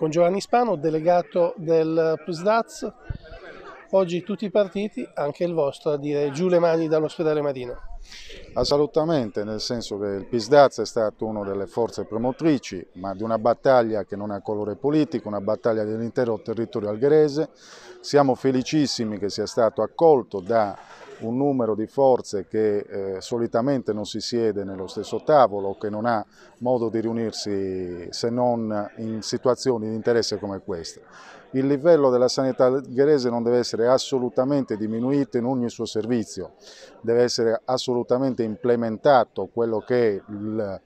con Giovanni Spano, delegato del PlusDAZ. Oggi tutti i partiti, anche il vostro, a dire giù le mani dall'ospedale Marina. Assolutamente, nel senso che il PISDAZ è stato una delle forze promotrici, ma di una battaglia che non ha colore politico, una battaglia dell'intero territorio algherese. Siamo felicissimi che sia stato accolto da un numero di forze che eh, solitamente non si siede nello stesso tavolo, che non ha modo di riunirsi se non in situazioni di interesse come questa. Il livello della sanità ungherese non deve essere assolutamente diminuito in ogni suo servizio, deve essere assolutamente implementato quello che è il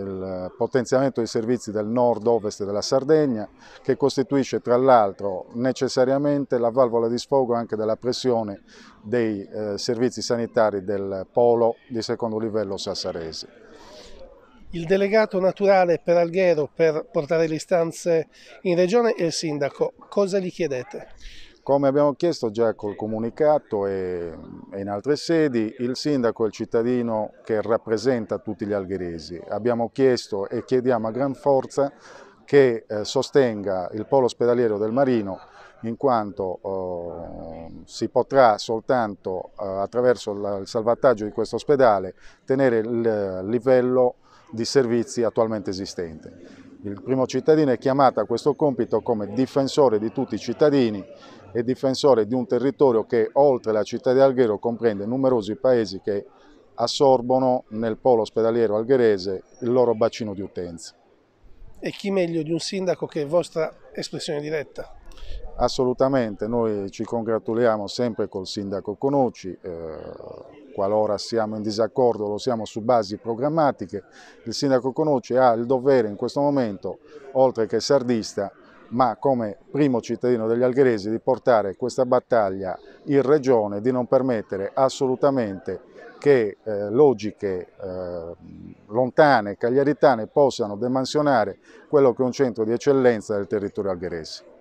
il potenziamento dei servizi del nord-ovest della Sardegna che costituisce tra l'altro necessariamente la valvola di sfogo anche della pressione dei eh, servizi sanitari del polo di secondo livello sassarese. Il delegato naturale per Alghero per portare le istanze in regione è il sindaco. Cosa gli chiedete? Come abbiamo chiesto già col comunicato e, in altre sedi, il sindaco è il cittadino che rappresenta tutti gli algheresi. Abbiamo chiesto e chiediamo a gran forza che eh, sostenga il polo ospedaliero del Marino in quanto eh, si potrà soltanto eh, attraverso il salvataggio di questo ospedale tenere il livello di servizi attualmente esistente. Il primo cittadino è chiamato a questo compito come difensore di tutti i cittadini e difensore di un territorio che oltre la città di Alghero comprende numerosi paesi che assorbono nel polo ospedaliero algherese il loro bacino di utenza. E chi meglio di un sindaco che è vostra espressione diretta? Assolutamente, noi ci congratuliamo sempre col sindaco Conucci, eh, qualora siamo in disaccordo lo siamo su basi programmatiche, il sindaco Conucci ha il dovere in questo momento, oltre che sardista, ma come primo cittadino degli algheresi di portare questa battaglia in regione, di non permettere assolutamente che eh, logiche eh, lontane, cagliaritane, possano demansionare quello che è un centro di eccellenza del territorio algherese.